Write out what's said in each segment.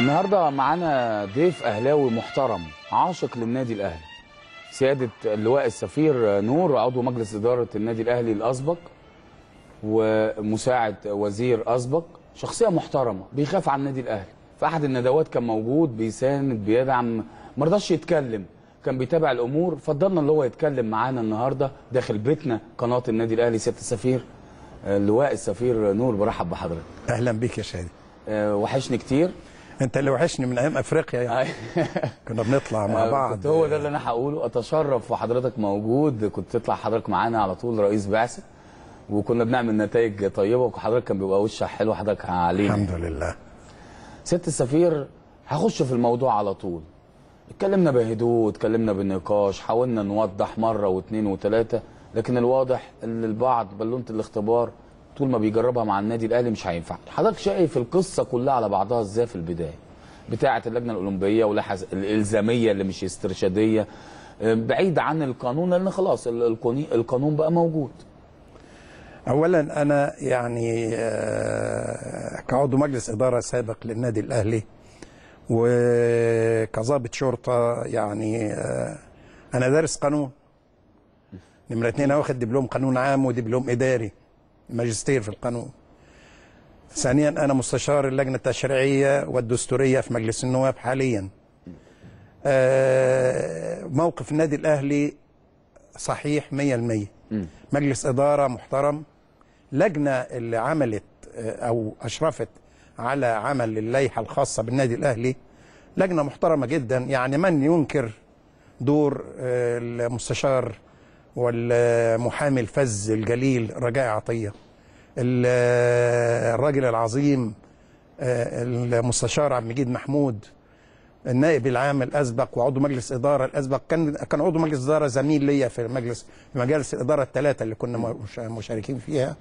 النهارده معانا ضيف اهلاوي محترم عاشق للنادي الاهلي سياده اللواء السفير نور عضو مجلس اداره النادي الاهلي الاسبق ومساعد وزير اسبق شخصيه محترمه بيخاف على النادي الاهلي في احد الندوات كان موجود بيساند بيدعم ما رضاش يتكلم كان بيتابع الامور فضلنا اللي هو يتكلم معانا النهارده داخل بيتنا قناه النادي الاهلي سياده السفير اللواء السفير نور برحب بحضرتك اهلا بك يا شادي آه، وحشني كتير انت اللي وحشني من ايام افريقيا يعني كنا بنطلع مع أه، بعض كنت هو ده اللي انا هقوله اتشرف وحضرتك موجود كنت تطلع حضرتك معانا على طول رئيس بعثه وكنا بنعمل نتائج طيبه وحضرتك كان بيبقى وشك حلو حضرتك عليه الحمد لله سياده السفير هخش في الموضوع على طول اتكلمنا بهدوء اتكلمنا بالنقاش حاولنا نوضح مره واثنين وثلاثه لكن الواضح ان البعض بالونه الاختبار طول ما بيجربها مع النادي الاهلي مش هينفع حضرتك شايف القصه كلها على بعضها ازاي في البدايه بتاعه اللجنه الاولمبيه ولحظ الالزاميه اللي مش استرشاديه آه، بعيد عن القانون لان خلاص القانون بقى موجود اولا انا يعني آه، كعضو مجلس اداره سابق للنادي الاهلي وكظابط شرطه يعني آه، انا دارس قانون نمره اتنين واخد دبلوم قانون عام ودبلوم اداري ماجستير في القانون ثانيا أنا مستشار اللجنة التشريعية والدستورية في مجلس النواب حاليا آه، موقف النادي الأهلي صحيح 100% مجلس إدارة محترم لجنة اللي عملت آه، أو أشرفت على عمل اللائحة الخاصة بالنادي الأهلي لجنة محترمة جدا يعني من ينكر دور آه، المستشار والمحامي الفز الجليل رجاء عطية الراجل العظيم آه، المستشار عبد المجيد محمود النائب العام الاسبق وعضو مجلس اداره الاسبق كان كان عضو مجلس اداره زميل ليا في مجلس في مجالس الاداره الثلاثه اللي كنا مشاركين فيها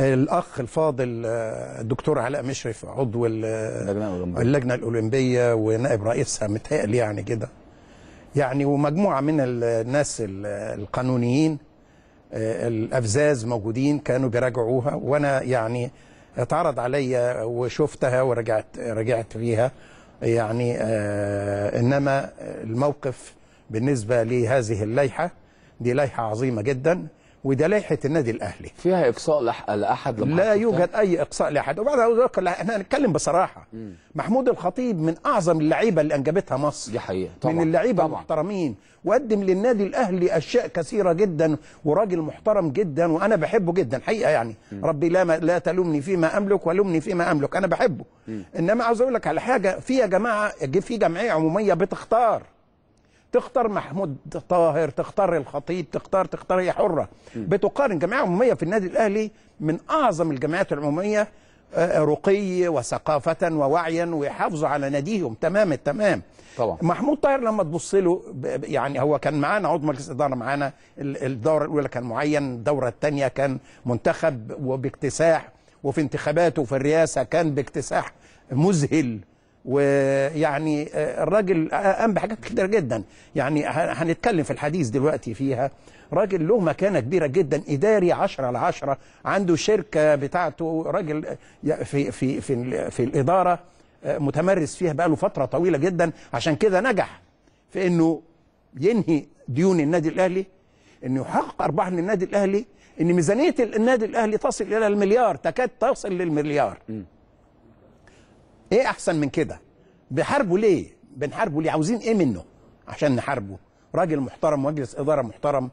الاخ الفاضل آه، الدكتور علاء مشرف عضو اللجنه الاولمبيه ونائب رئيسها متهيألي يعني كده يعني ومجموعه من الناس القانونيين آه، الافزاز موجودين كانوا بيراجعوها وانا يعني اتعرض عليا وشفتها ورجعت رجعت فيها يعني آه، انما الموقف بالنسبه لهذه اللائحه دي لائحه عظيمه جدا وده لائحه النادي الاهلي فيها اقصاء لاحد لا يوجد اي اقصاء لاحد وبعد احنا هنتكلم بصراحه مم. محمود الخطيب من اعظم اللعيبه اللي انجبتها مصر دي حقيقه طبعا. من اللعيبه المحترمين وقدم للنادي الاهلي اشياء كثيره جدا وراجل محترم جدا وانا بحبه جدا حقيقه يعني مم. ربي لا لا تلومني فيما املك ولومني فيما املك انا بحبه مم. انما عاوز اقول لك على حاجه في يا جماعه في جمعيه عموميه بتختار تختار محمود طاهر تختار الخطيب تختار تختار هي حره بتقارن جمعيه عموميه في النادي الاهلي من اعظم الجمعيات العموميه آه، رقي وثقافة ووعيا ويحافظوا على ناديهم تمام التمام طبعا محمود طاهر لما تبص له يعني هو كان معانا عضو مجلس إدارة معانا الدورة الأولى كان معين الدورة الثانية كان منتخب وباكتساح وفي انتخاباته في الرئاسة كان باكتساح مذهل ويعني آه، الراجل آه، آه، قام بحاجات كتير جدا يعني هنتكلم في الحديث دلوقتي فيها راجل له مكانه كبيره جدا اداري 10 على 10 عنده شركه بتاعته راجل في في في, في الاداره متمرس فيها بقاله فتره طويله جدا عشان كده نجح في انه ينهي ديون النادي الاهلي انه يحقق ارباح للنادي الاهلي ان ميزانيه النادي الاهلي تصل الى المليار تكاد تصل للمليار م. ايه احسن من كده بحاربه ليه بنحاربه ليه عاوزين ايه منه عشان نحاربه راجل محترم ومجلس اداره محترم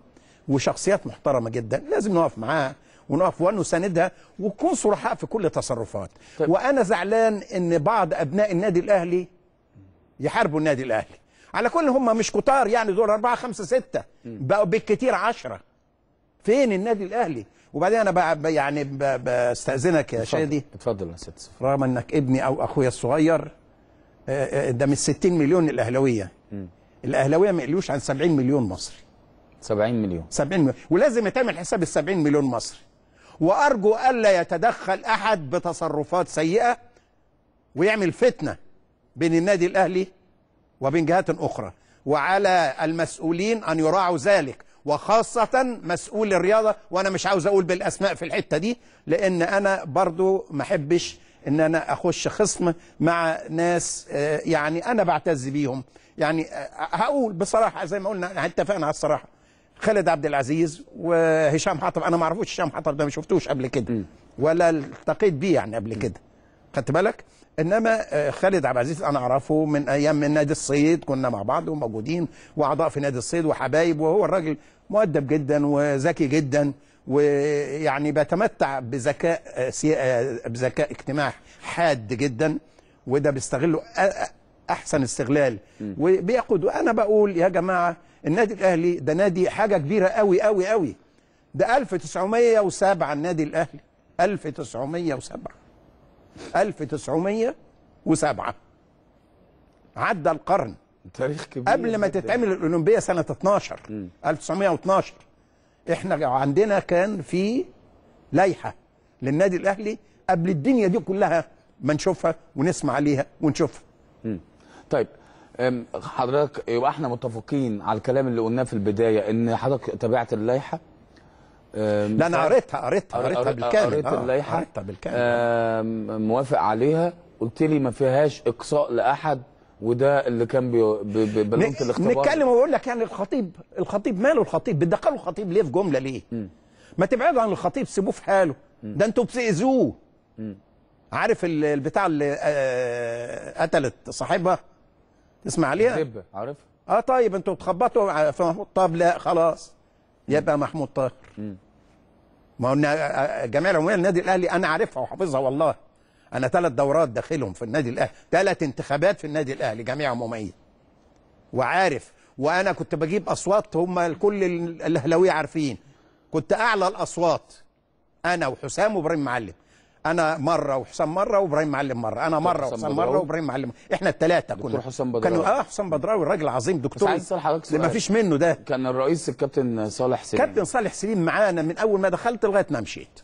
وشخصيات محترمه جدا لازم نقف معاه ونقف ونساندها ونكون صرحاء في كل تصرفات طيب. وانا زعلان ان بعض ابناء النادي الاهلي يحاربوا النادي الاهلي على كل هم مش كتار يعني دول أربعة خمسة ستة بقوا بالكتير عشرة فين النادي الأهلي وبعدين انا بقى يعني بستاذنك يا شادي اتفضل يا سيد رغم انك ابني او اخويا الصغير آه، آه، ده من 60 مليون الاهلاويه الاهلاويه ما يقلوش عن 70 مليون مصري 70 مليون 70 مليون ولازم يتعمل حساب ال 70 مليون مصري وارجو الا يتدخل احد بتصرفات سيئه ويعمل فتنه بين النادي الاهلي وبين جهات اخرى وعلى المسؤولين ان يراعوا ذلك وخاصة مسؤول الرياضة وأنا مش عاوز أقول بالأسماء في الحتة دي لأن أنا برضو ما أحبش إن أنا أخش خصم مع ناس آه، يعني أنا بعتز بيهم يعني آه، هقول بصراحة زي ما قلنا اتفقنا على الصراحة خالد عبد العزيز وهشام حطب أنا ما أعرفوش هشام حطب ده ما شفتوش قبل كده ولا التقيت بيه يعني قبل كده خدت بالك؟ انما آه، خالد عبد العزيز انا اعرفه من ايام من نادي الصيد كنا مع بعض وموجودين واعضاء في نادي الصيد وحبايب وهو الراجل مؤدب جدا وذكي جدا ويعني بيتمتع بذكاء آه، آه، بذكاء اجتماعي حاد جدا وده بيستغله احسن استغلال وبيقود وانا بقول يا جماعه النادي الاهلي ده نادي حاجه كبيره قوي قوي قوي ده 1907 النادي الاهلي 1907 1907 عدى القرن تاريخ كبير قبل ما تتعمل الاولمبيه سنه 12 م. 1912 احنا عندنا كان في لائحه للنادي الاهلي قبل الدنيا دي كلها ما نشوفها ونسمع عليها ونشوفها م. طيب حضرتك يبقى احنا متفقين على الكلام اللي قلناه في البدايه ان حضرتك تابعت اللائحه لا انا قريتها قريتها قريتها بالكامل قريت آه، اللائحه قريتها بالكامل موافق عليها قلت لي ما فيهاش اقصاء لاحد وده اللي كان بلغه الاختبار نتكلم وبقول لك يعني الخطيب الخطيب ماله الخطيب بتدخلوا الخطيب ليه في جمله ليه؟ م. ما تبعدوا عن الخطيب سيبوه في حاله م. ده انتوا بتاذوه عارف البتاع اللي آه، قتلت صاحبها اسمع عليها؟ عارف اه طيب انتوا بتخبطوا في آه، طب لا خلاص يبقى محمود طاهر ما قلنا جميع العموميه للنادي الاهلي انا عارفها وحافظها والله انا ثلاث دورات داخلهم في النادي الاهلي ثلاث انتخابات في النادي الاهلي جمعيه عموميه وعارف وانا كنت بجيب اصوات هم كل الاهلاويه عارفين كنت اعلى الاصوات انا وحسام وابراهيم معلم انا مره وحسام مره وابراهيم معلم مره انا مره وحسام مره وابراهيم معلم احنا الثلاثه كنا دكتور حسام بدراوي كانوا اه حسام بدراوي الراجل عظيم دكتور بس عايز ما فيش منه ده كان الرئيس الكابتن صالح سليم كابتن صالح سليم معانا من اول ما دخلت لغايه ما مشيت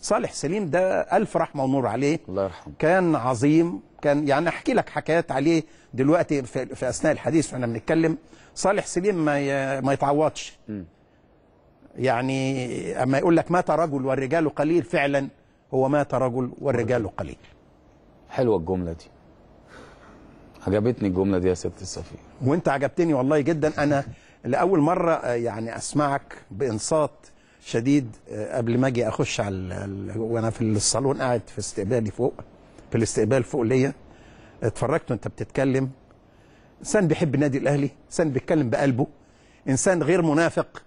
صالح سليم ده الف رحمه ونور عليه الله يرحمه كان عظيم كان يعني احكي لك حكايات عليه دلوقتي في, في اثناء الحديث واحنا بنتكلم صالح سليم ما ما يتعوضش يعني اما يقول لك مات رجل والرجال قليل فعلا هو مات رجل والرجال قليل حلوه الجمله دي عجبتني الجمله دي يا ست السفير وانت عجبتني والله جدا انا لاول مره آه، يعني اسمعك بانصات شديد آه، قبل ما اجي اخش على ال... وانا في الصالون قاعد في استقبالي فوق في الاستقبال فوق ليا اتفرجت وانت بتتكلم انسان بيحب النادي الاهلي انسان بيتكلم بقلبه انسان غير منافق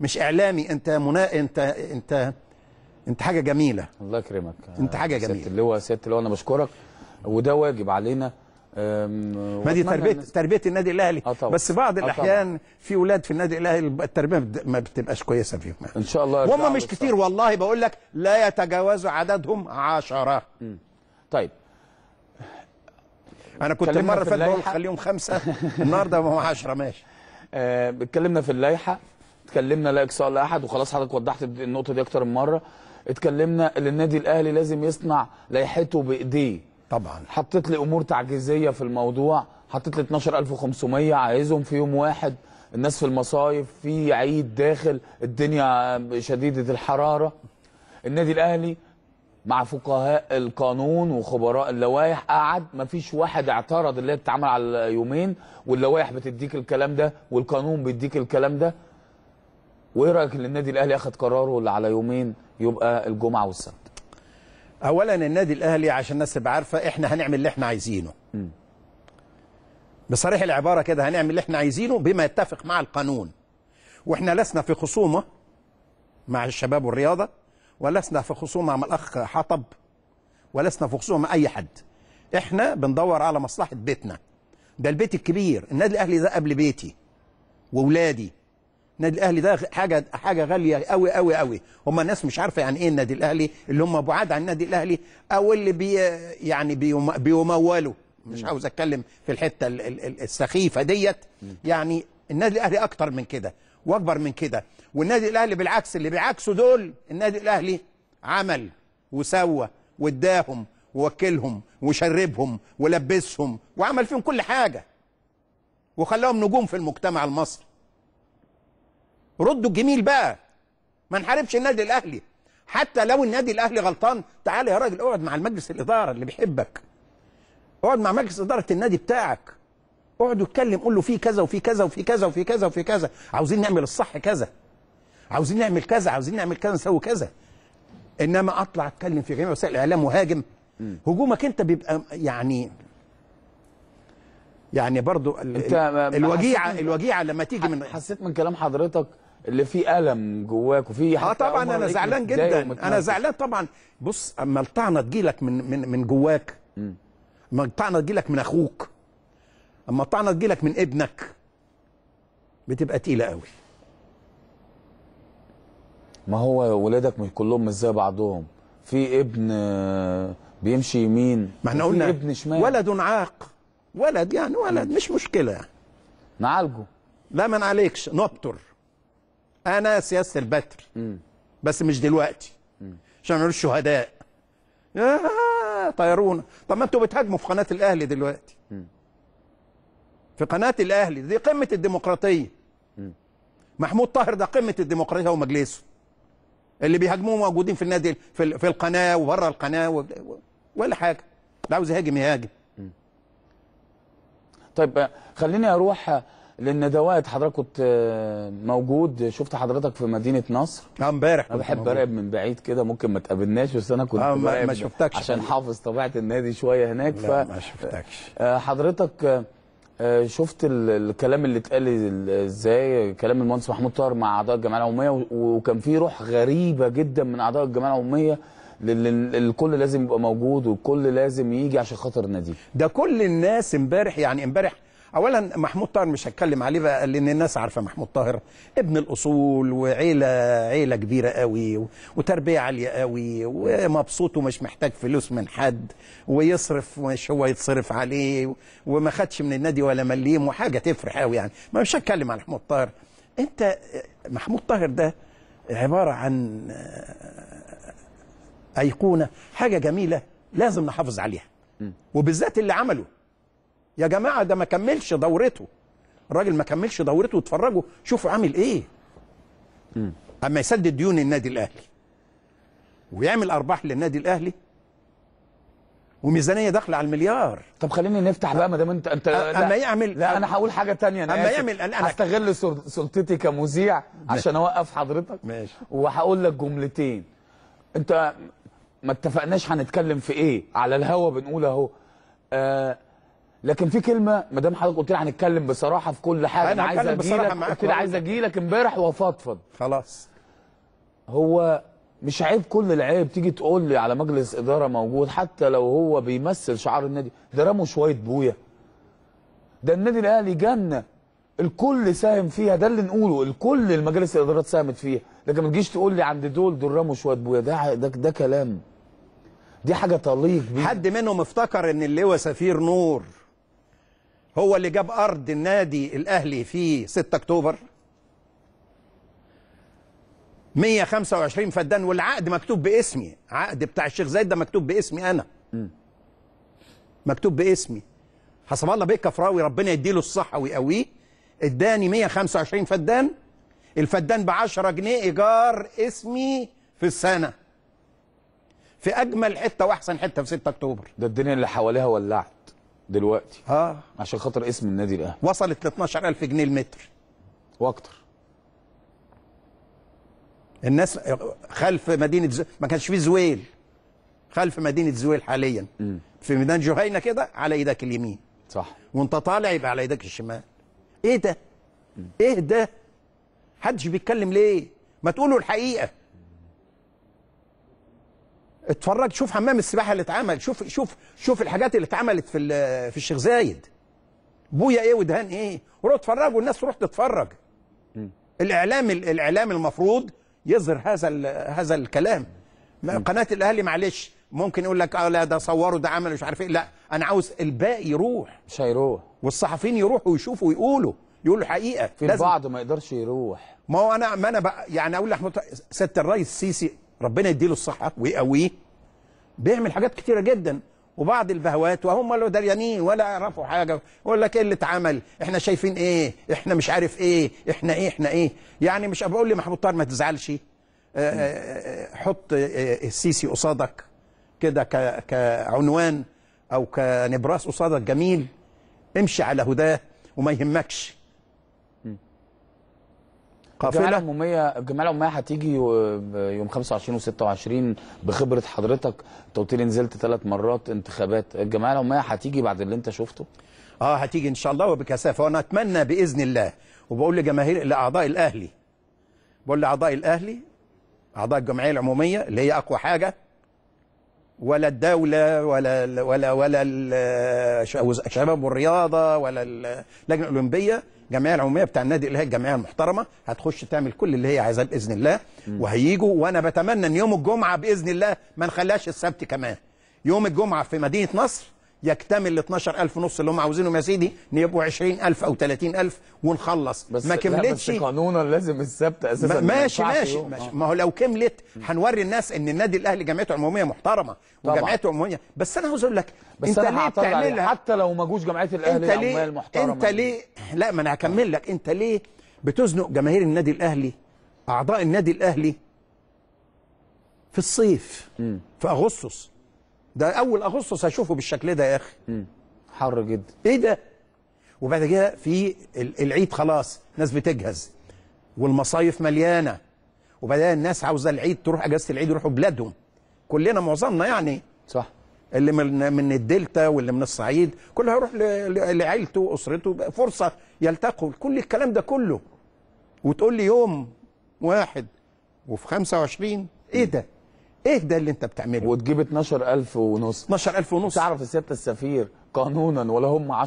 مش اعلامي انت منا... انت انت انت حاجه جميله الله يكرمك انت حاجه جميله ست اللواء ست اللواء انا بشكرك وده واجب علينا ما دي تربيه تربيه النادي الاهلي آه، بس بعض آه، الاحيان في اولاد في النادي الاهلي التربيه ما بتبقاش كويسه فيهم ان شاء الله وهم مش كتير والله بقول لك لا يتجاوزوا عددهم عشرة م. طيب انا كنت المره اللي فاتت خليهم خمسه النهارده هم 10 ماشي آه، اتكلمنا في اللائحه اتكلمنا لا اقصاء لاحد وخلاص حضرتك وضحت النقطه دي اكتر من مره اتكلمنا ان النادي الاهلي لازم يصنع لائحته بايديه طبعا حطيت لي امور تعجيزيه في الموضوع حطيت لي 12500 عايزهم في يوم واحد الناس في المصايف في عيد داخل الدنيا شديده الحراره النادي الاهلي مع فقهاء القانون وخبراء اللوائح قعد مفيش واحد اعترض اللي اتعمل على يومين واللوائح بتديك الكلام ده والقانون بيديك الكلام ده وايه رايك ان النادي الاهلي اخذ قراره اللي على يومين يبقى الجمعه والسبت اولا النادي الاهلي عشان الناس تبقى عارفه احنا هنعمل اللي احنا عايزينه م. بصريح العباره كده هنعمل اللي احنا عايزينه بما يتفق مع القانون واحنا لسنا في خصومه مع الشباب والرياضه ولسنا في خصومه مع الاخ حطب ولسنا في خصومه مع اي حد احنا بندور على مصلحه بيتنا ده البيت الكبير النادي الاهلي ده قبل بيتي واولادي النادي الاهلي ده حاجه حاجه غاليه قوي قوي قوي هم الناس مش عارفه يعني ايه النادي الاهلي اللي هم بعاد عن النادي الاهلي او اللي بي يعني بيمولوا مش عاوز اتكلم في الحته السخيفه ديت يعني النادي الاهلي اكتر من كده واكبر من كده والنادي الاهلي بالعكس اللي بيعكسه دول النادي الاهلي عمل وسوى واداهم ووكلهم وشربهم ولبسهم وعمل فيهم كل حاجه وخلاهم نجوم في المجتمع المصري ردوا الجميل بقى ما نحاربش النادي الاهلي حتى لو النادي الاهلي غلطان تعالى يا راجل اقعد مع المجلس الاداره اللي بيحبك اقعد مع مجلس اداره النادي بتاعك اقعد واتكلم قول له في كذا وفي كذا وفي كذا وفي كذا وفي كذا عاوزين نعمل الصح كذا عاوزين نعمل كذا عاوزين نعمل كذا نسوي كذا انما اطلع اتكلم في جميع وسائل الاعلام وهاجم هجومك انت بيبقى يعني يعني برضو الوجيعه الوجيعه لما تيجي من حسيت من كلام حضرتك اللي فيه الم جواك وفي اه طبعا انا زعلان جدا انا زعلان طبعا بص اما الطعنه تجيلك من من من جواك اما الطعنه تجيلك من اخوك اما الطعنه تجيلك من ابنك بتبقى تقيله قوي ما هو ولادك مش كلهم مش زي بعضهم في ابن آه، بيمشي يمين ما احنا قلنا ابن شمال ولد عاق ولد يعني ولد مش مشكله يعني نعالجه لا ما نعالجش نبتر انا سياسه البتر بس مش دلوقتي عشان نقول الشهداء طيرونا طب ما انتوا بتهاجموا في قناه الاهلي دلوقتي في قناه الاهلي دي قمه الديمقراطيه محمود طاهر ده قمه الديمقراطيه ومجلسه اللي بيهاجموه موجودين في النادي في, في القناه وبره القناه و... ولا حاجه اللي عاوز يهاجم يهاجم طيب خليني اروح لان دوات حضرتك كنت آه، موجود شفت حضرتك في مدينه نصر اه امبارح انا بحب اراقب من بعيد كده ممكن ما تقابلناش بس انا كنت آه ما, ما شفتكش عشان حافظ طبيعه النادي شويه هناك لا ف ما شفتكش آه، آه، حضرتك شفت الكلام اللي اتقال ازاي كلام المهندس محمود طاهر مع اعضاء الجمعيه العموميه وكان في روح غريبه جدا من اعضاء الجمعيه العموميه الكل لازم يبقى موجود والكل لازم يجي عشان خاطر النادي ده كل الناس امبارح يعني امبارح اولا محمود طاهر مش هتكلم عليه بقى لان الناس عارفه محمود طاهر ابن الاصول وعيله عيله كبيره قوي وتربيه عاليه قوي ومبسوط ومش محتاج فلوس من حد ويصرف مش هو يتصرف عليه وما خدش من النادي ولا مليم وحاجه تفرح قوي يعني ما مش هتكلم على محمود طاهر انت محمود طاهر ده عباره عن ايقونه حاجه جميله لازم نحافظ عليها وبالذات اللي عمله يا جماعه ده ما كملش دورته الراجل ما كملش دورته واتفرجوا شوفوا عامل ايه اما يسدد ديون النادي الاهلي ويعمل ارباح للنادي الاهلي وميزانيه داخله على المليار طب خليني نفتح بقى ما دام انت انت اما يعمل لا انا هقول حاجه ثانيه انا اما يعمل انا هستغل سلطتي كمذيع عشان اوقف حضرتك ماشي وهقول لك جملتين انت ما اتفقناش هنتكلم في ايه على الهوا بنقول اهو آه لكن في كلمه ما دام حضرتك قلت لي هنتكلم بصراحه في كل حاجه انا عايز اجيلك قلت لي عايز اجيلك امبارح وافضفض خلاص هو مش عيب كل العيب تيجي تقول لي على مجلس اداره موجود حتى لو هو بيمثل شعار النادي ده رموا شويه بويا ده النادي الاهلي جنه الكل ساهم فيها ده اللي نقوله الكل المجالس الادارات ساهمت فيها لكن ما تجيش تقول لي عند دول دول رموا شويه بويا ده ده, ده كلام دي حاجه تليق بيه حد منهم افتكر ان اللواء سفير نور هو اللي جاب أرض النادي الأهلي في 6 أكتوبر 125 فدان والعقد مكتوب باسمي عقد بتاع الشيخ زايد ده مكتوب باسمي أنا مكتوب باسمي حسب الله بيه كفراوي ربنا يديله الصحة ويقويه اداني 125 فدان الفدان ب 10 جنيه إيجار اسمي في السنة في أجمل حتة وأحسن حتة في 6 أكتوبر ده الدنيا اللي حواليها ولعت دلوقتي اه عشان خاطر اسم النادي الاهلي وصلت ل 12000 جنيه المتر واكتر الناس خلف مدينه ز... ما كانش في زويل خلف مدينه زويل حاليا م. في ميدان جهينه كده على ايدك اليمين صح وانت طالع يبقى على ايدك الشمال ايه ده م. ايه ده حدش بيتكلم ليه ما تقولوا الحقيقه اتفرج شوف حمام السباحه اللي اتعمل شوف شوف شوف الحاجات اللي اتعملت في في الشيخ زايد بويا ايه ودهان ايه روح اتفرجوا الناس تروح تتفرج الاعلام الاعلام المفروض يظهر هذا هذا الكلام قناه الاهلي معلش ممكن يقول لك اه لا ده صوروا ده عملوا مش عارف ايه لا انا عاوز الباقي يروح مش هيروح والصحفيين يروحوا ويشوفوا ويقولوا يقولوا الحقيقه في البعض ما يقدرش يروح ما هو انا ما انا بقى يعني اقول لاحمد سياده الرئيس السيسي ربنا يديله الصحه ويقويه بيعمل حاجات كتيره جدا وبعض البهوات وهم اللي دريانين ولا يعرفوا حاجه يقول لك ايه اللي اتعمل احنا شايفين ايه احنا مش عارف ايه احنا ايه احنا ايه يعني مش بقول لي محمود طاهر ما تزعلش آه، آه، آه، حط السيسي قصادك كده كعنوان او كنبراس قصادك جميل امشي على هداه وما يهمكش قافله الجمعيه العموميه الجمعيه العموميه هتيجي يوم 25 و26 بخبره حضرتك انت قلت لي نزلت ثلاث مرات انتخابات الجمعيه العموميه هتيجي بعد اللي انت شفته اه هتيجي ان شاء الله وبكثافه وانا اتمنى باذن الله وبقول لجماهير لاعضاء الاهلي بقول لاعضاء الاهلي اعضاء الجمعيه العموميه اللي هي اقوى حاجه ولا الدولة ولا ولا ولا شباب والرياضة ولا اللجنة الأولمبية الجمعية العمومية بتاع النادي اللي هي الجمعية المحترمة هتخش تعمل كل اللي هي عايزاه بإذن الله وهيجوا وأنا بتمنى إن يوم الجمعة بإذن الله ما نخليهاش السبت كمان يوم الجمعة في مدينة نصر يكتمل ال 12000 ونص اللي هم عاوزينهم يا سيدي يبقوا 20000 او 30000 ونخلص بس ما كملتش بس قانونا لازم السبت اساسا ماشي ماشي, ماشي آه. ما هو لو كملت هنوري الناس ان النادي الاهلي جمعيته عموميه محترمه وجمعيته عموميه بس انا عاوز اقول لك انت ليه بتعملها حتى لو ما جوش جمعيه الاهلي انت ليه المحترمه انت ليه لا ما انا هكمل لك انت ليه بتزنق جماهير النادي الاهلي اعضاء النادي الاهلي في الصيف م. في اغسطس ده اول اغسطس هشوفه بالشكل ده يا اخي حر جدا ايه ده وبعد كده في العيد خلاص الناس بتجهز والمصايف مليانه وبعدين الناس عاوزه العيد تروح اجازه العيد يروحوا بلادهم كلنا معظمنا يعني صح اللي من من الدلتا واللي من الصعيد كله هيروح لعيلته واسرته فرصه يلتقوا كل الكلام ده كله وتقول لي يوم واحد وفي 25 ايه ده ايه ده اللي انت بتعمله وتجيب 12000 ونص 12000 ونص تعرف يا سياده السفير قانونا ولا هم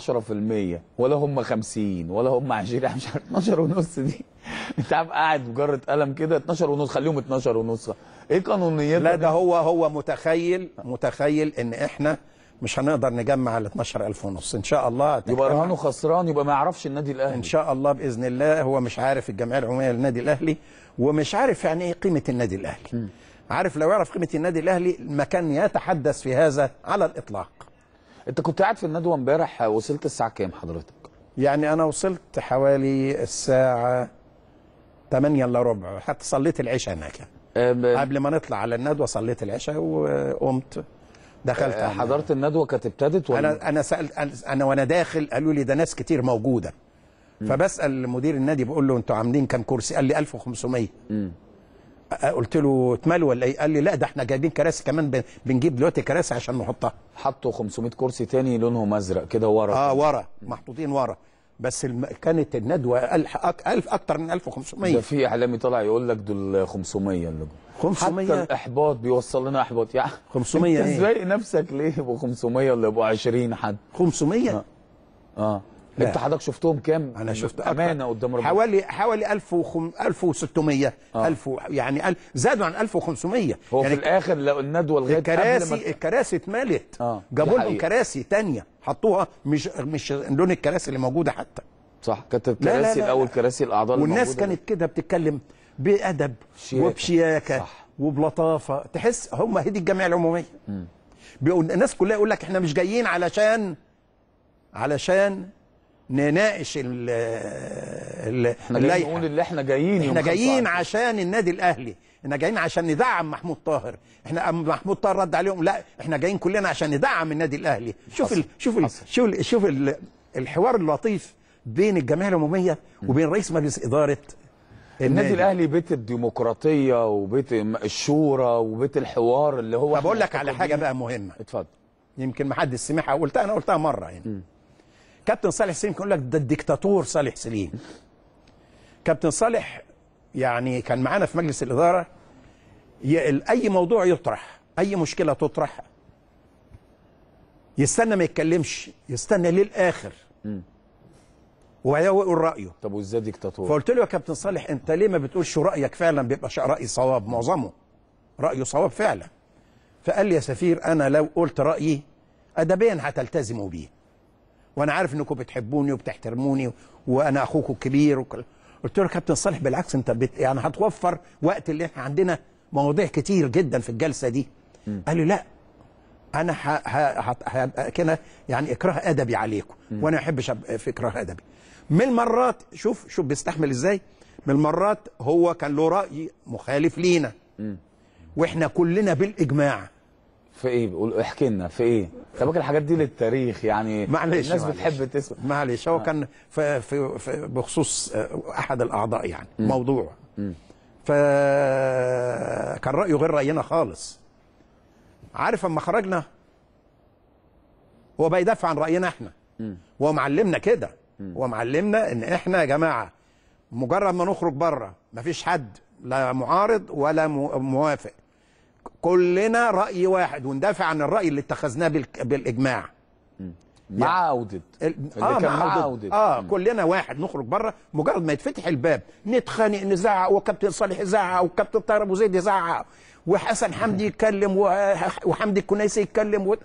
10% ولا هم 50 ولا هم 20 يعني مش عارف 12 ونص دي انت عارف قاعد بجره قلم كده 12 ونص خليهم 12 ونص ايه قانونيات لا ده هو هو متخيل متخيل ان احنا مش هنقدر نجمع ال 12000 ونص ان شاء الله يبقى رهانه خسران يبقى ما يعرفش النادي الاهلي ان شاء الله باذن الله هو مش عارف الجمعيه العموميه للنادي الاهلي ومش عارف يعني ايه قيمه النادي الاهلي م. عارف لو يعرف قيمه النادي الاهلي ما كان يتحدث في هذا على الاطلاق انت كنت قاعد في الندوه امبارح وصلت الساعه كام حضرتك يعني انا وصلت حوالي الساعه 8 الا ربع حتى صليت العشاء هناك أه قبل ما نطلع على الندوه صليت العشاء وقمت دخلت أه حضرت الندوه كانت ابتدت ولا انا انا سالت انا وانا داخل قالوا لي ده ناس كتير موجوده م. فبسال مدير النادي بقول له انتوا عاملين كام كرسي قال لي 1500 امم قلت له اتمال ولا ايه؟ قال لي لا ده احنا جايبين كراسي كمان بنجيب دلوقتي كراسي عشان نحطها. حطوا 500 كرسي تاني لونهم ازرق كده ورا. اه ورا محطوطين ورا. بس الم... كانت الندوه 1000 ألف اكتر من 1500 ده في اعلامي طالع يقول لك دول 500 اللي جوه 500 حتى الاحباط بيوصل لنا احباط يعني 500 انت إيه؟ ازاي نفسك ليه ب 500 ولا يبقوا 20 حد 500 اه, آه. لا. انت حضرتك شفتهم كام انا شفت امانه قدام ربنا حوالي حوالي 1600 آه. 1000 يعني زادوا عن 1500 هو يعني في الاخر لو الندوه لغايه الكراسي ما... الكراسي اتملت آه. جابوا لهم كراسي ثانيه حطوها مش مش لون الكراسي اللي موجوده حتى صح كانت الكراسي الاول كراسي الاعضاء والناس كانت كده بتتكلم بادب شياكة. وبشياكه صح. وبلطافه تحس هم هي دي الجمعيه العموميه بيقول الناس كلها يقول لك احنا مش جايين علشان علشان نناقش ال ال اللائحه نقول اللي احنا جايين احنا جايين عشان النادي الاهلي احنا جايين عشان ندعم محمود طاهر احنا محمود طاهر رد عليهم لا احنا جايين كلنا عشان ندعم النادي الاهلي شوف ال شوف ال شوف ال شوف ال الحوار اللطيف بين الجمعيه العموميه وبين رئيس مجلس اداره النادي النادي الاهلي بيت الديمقراطيه وبيت الشورى وبيت الحوار اللي هو طب اقول لك على حاجه بقى مهمه اتفضل يمكن ما حدش سمعها قلتها انا قلتها مره يعني م. كابتن صالح سليم كان يقول لك ده الدكتاتور صالح سليم كابتن صالح يعني كان معانا في مجلس الاداره اي موضوع يطرح اي مشكله تطرح يستنى ما يتكلمش يستنى للاخر وبعدها يقول رايه طب وازاي ديكتاتور فقلت له يا كابتن صالح انت ليه ما بتقولش رايك فعلا بيبقى راي صواب معظمه رايه صواب فعلا فقال لي يا سفير انا لو قلت رايي ادبيا هتلتزموا بيه وانا عارف انكم بتحبوني وبتحترموني وانا اخوكم الكبير وكل قلت له يا كابتن صالح بالعكس انت بت... يعني هتوفر وقت اللي احنا عندنا مواضيع كتير جدا في الجلسه دي م. قال لي لا انا ه... ه... ه... كده يعني اكراه ادبي عليكم وانا ما احبش أب... في اكراه ادبي من المرات شوف شوف بيستحمل ازاي من المرات هو كان له راي مخالف لينا م. واحنا كلنا بالاجماع في ايه بيقول احكي لنا في ايه طب الحاجات دي للتاريخ يعني معلش الناس معلش بتحب تسمع معلش هو آه. كان في في في بخصوص آه، احد الاعضاء يعني م. موضوع م. فكان رايه غير راينا خالص عارف اما خرجنا هو بيدافع عن راينا احنا هو معلمنا كده هو معلمنا ان احنا يا جماعه مجرد ما نخرج بره مفيش حد لا معارض ولا موافق كلنا راي واحد وندافع عن الراي اللي اتخذناه بالاجماع مع او ضد اه مع اه كلنا واحد نخرج بره مجرد ما يتفتح الباب نتخانق نزعق وكابتن صالح يزعق وكابتن طاهر ابو زيد يزعق وحسن حمدي يتكلم وحمدي الكنيسي يتكلم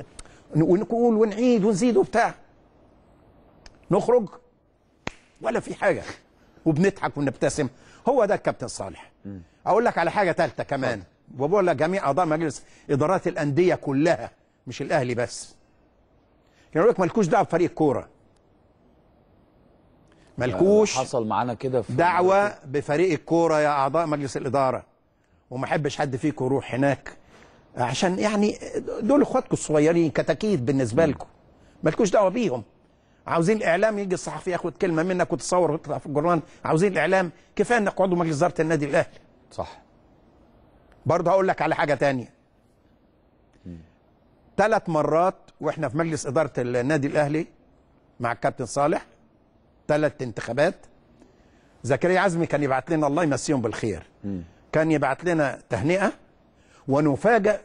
ونقول ونعيد ونزيد وبتاع نخرج ولا في حاجه وبنضحك ونبتسم هو ده الكابتن صالح اقول لك على حاجه ثالثه كمان لك جميع اعضاء مجلس ادارات الانديه كلها مش الاهلي بس كانوا يعني يقول لك مالكوش دعوه بفريق كوره مالكوش يعني حصل معانا كده في دعوه بفريق الكوره يا اعضاء مجلس الاداره وما احبش حد فيكم يروح هناك عشان يعني دول اخواتكم الصغيرين كتاكيد بالنسبه لكم مالكوش دعوه بيهم عاوزين الاعلام يجي الصحفي ياخد كلمه منك وتصور وتطلع في الجرنان عاوزين الاعلام كفايه انك عضو مجلس اداره النادي الاهلي صح برضه هقول لك على حاجه تانية ثلاث مرات واحنا في مجلس اداره النادي الاهلي مع الكابتن صالح ثلاث انتخابات زكريا عزمي كان يبعت لنا الله يمسيهم بالخير م. كان يبعت لنا تهنئه ونفاجئ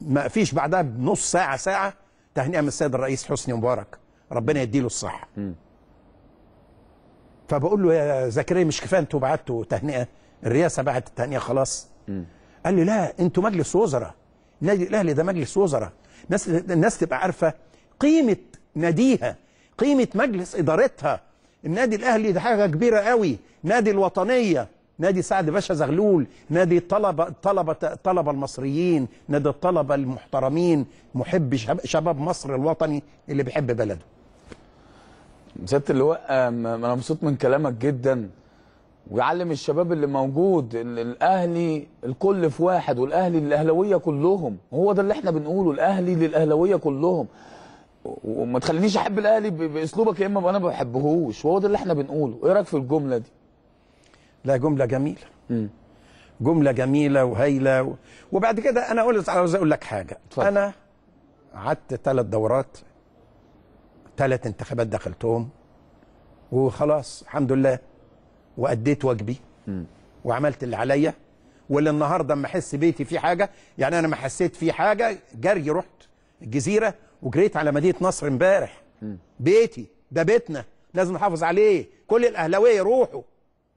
ما فيش بعدها بنص ساعه ساعه تهنئه من السيد الرئيس حسني مبارك ربنا يديله الصحه فبقول له يا زكريا مش كفايه انتوا بعتوا تهنئه الرئاسه بعت تهنئه خلاص قال لي لا انتوا مجلس وزراء النادي الاهلي ده مجلس وزراء الناس الناس تبقى عارفه قيمه ناديها قيمه مجلس ادارتها النادي الاهلي ده حاجه كبيره قوي نادي الوطنيه نادي سعد باشا زغلول نادي الطلبه الطلبه الطلبه المصريين نادي الطلبه المحترمين محب شباب مصر الوطني اللي بيحب بلده سياده اللواء آه، انا مبسوط من كلامك جدا ويعلم الشباب اللي موجود ان الاهلي الكل في واحد والاهلي للاهلاويه كلهم هو ده اللي احنا بنقوله الاهلي للاهلاويه كلهم وما تخلينيش احب الاهلي باسلوبك يا اما انا ما بحبهوش هو ده اللي احنا بنقوله ايه رايك في الجمله دي لا جمله جميله م. جمله جميله وهايله و... وبعد كده انا اقول عاوز اقول لك حاجه طبعا. انا قعدت ثلاث دورات ثلاث انتخابات دخلتهم وخلاص الحمد لله واديت واجبي وعملت اللي عليا ولا النهارده اما احس بيتي فيه حاجه يعني انا ما حسيت فيه حاجه جري رحت الجزيره وجريت على مدينه نصر امبارح بيتي ده بيتنا لازم نحافظ عليه كل الاهلاويه يروحوا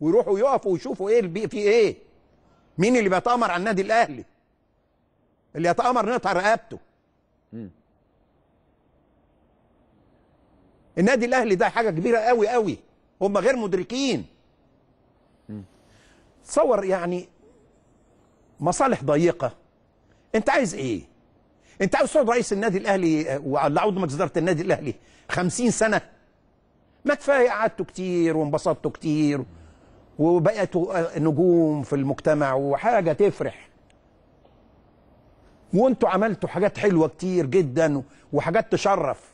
ويروحوا يقفوا ويشوفوا ايه البيئه في ايه مين اللي بيتامر على النادي الاهلي اللي يتامر نقطع رقبته النادي الاهلي ده حاجه كبيره قوي قوي هم غير مدركين تصور يعني مصالح ضيقه انت عايز ايه انت عايز تقعد رئيس النادي الاهلي آه، ولا عضو مجلس اداره النادي الاهلي 50 سنه ما كفايه قعدتوا كتير وانبسطتوا كتير وبقيتوا آه، نجوم في المجتمع وحاجه تفرح وانتوا عملتوا حاجات حلوه كتير جدا وحاجات تشرف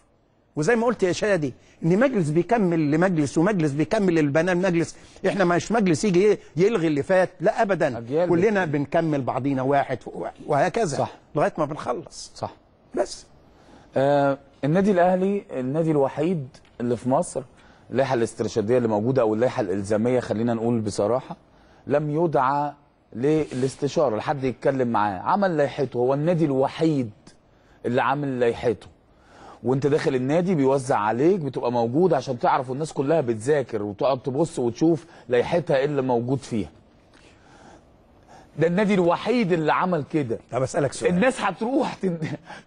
وزي ما قلت يا شادي ان مجلس بيكمل لمجلس ومجلس بيكمل للبنان مجلس احنا مش مجلس يجي إيه، يلغي اللي فات لا ابدا كلنا بنكمل بعضينا واحد واحد وهكذا صح لغايه ما بنخلص صح بس آه النادي الاهلي النادي الوحيد اللي في مصر اللائحه الاسترشاديه اللي موجوده او اللائحه الالزاميه خلينا نقول بصراحه لم يدعى للاستشاره لحد يتكلم معاه عمل لائحته هو النادي الوحيد اللي عامل لائحته وانت داخل النادي بيوزع عليك بتبقى موجود عشان تعرف الناس كلها بتذاكر وتقعد تبص وتشوف لائحتها ايه اللي موجود فيها ده النادي الوحيد اللي عمل كده طب اسالك سؤال الناس هتروح تن...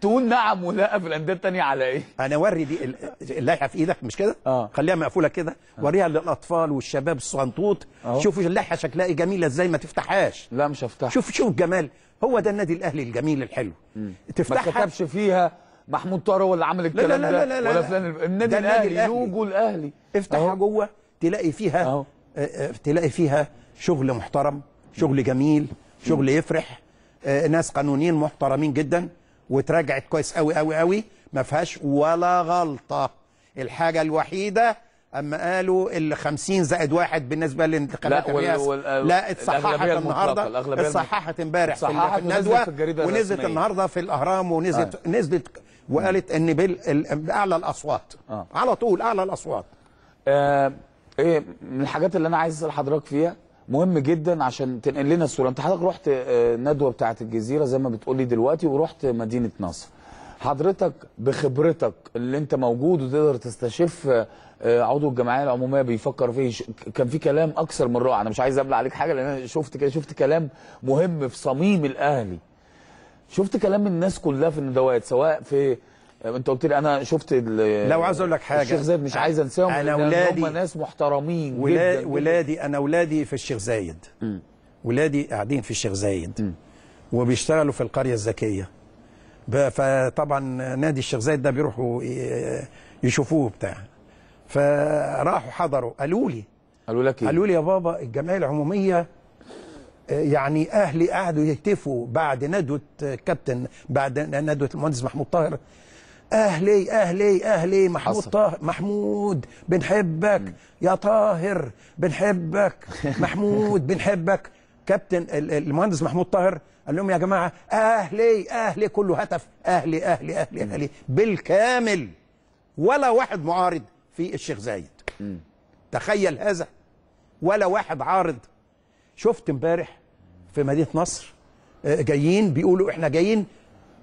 تقول نعم ولا في الانديه الثانيه على ايه انا وري دي اللائحه في ايدك مش كده آه. خليها مقفوله كده آه. وريها للاطفال والشباب الصنطوط آه. شوفوا اللائحه شكلها ايه جميله ازاي ما تفتحهاش لا مش هفتحها شوف شوف الجمال هو ده النادي الاهلي الجميل الحلو م. تفتحها ما تكتبش فيها محمود طاهر هو اللي عمل الكلام لا لا لا لا لا ولا فلان النادي الاهلي لوجو الاهلي افتح جوه تلاقي فيها آه،, اه تلاقي فيها شغل محترم شغل جميل شغل يفرح آه، ناس قانونيين محترمين جدا وتراجعت كويس قوي قوي قوي ما فيهاش ولا غلطه الحاجه الوحيده اما قالوا ال 50 زائد واحد بالنسبه للانتقالات لا, لا اتصححت النهارده اتصححت امبارح في الندوه ونزلت النهارده في الاهرام ونزلت آه. نزلت وقالت ان بيل باعلى الاصوات آه. على طول اعلى الاصوات آه ايه من الحاجات اللي انا عايز اسال حضرتك فيها مهم جدا عشان تنقل لنا الصوره انت حضرتك رحت الندوه آه، بتاعه الجزيره زي ما بتقولي دلوقتي ورحت مدينه نصر حضرتك بخبرتك اللي انت موجود وتقدر تستشف آه، آه، عضو الجمعيه العموميه بيفكر فيه كان في كلام اكثر من رائع انا مش عايز ابلع عليك حاجه لان انا شفت كده شفت كلام مهم في صميم الاهلي شفت كلام الناس كلها في الندوات سواء في انت قلت لي انا شفت لو عايز اقول لك حاجه الشيخ زايد مش عايز انساهم انا ولادي هم ناس محترمين ولا جدا ولادي انا ولادي في الشيخ زايد ولادي قاعدين في الشيخ زايد وبيشتغلوا في القريه الذكيه فطبعا نادي الشيخ زايد ده بيروحوا يشوفوه بتاع فراحوا حضروا قالوا لي قالوا لك ايه؟ قالوا لي يا بابا الجمعيه العموميه يعني اهلي قعدوا يهتفوا بعد ندوه كابتن بعد ندوه المهندس محمود طاهر اهلي اهلي اهلي محمود طاهر محمود بنحبك يا طاهر بنحبك محمود بنحبك كابتن المهندس محمود طاهر قال لهم يا جماعه اهلي اهلي كله هتف اهلي اهلي اهلي اهلي بالكامل ولا واحد معارض في الشيخ زايد تخيل هذا ولا واحد عارض شفت امبارح في مدينه نصر آه، جايين بيقولوا احنا جايين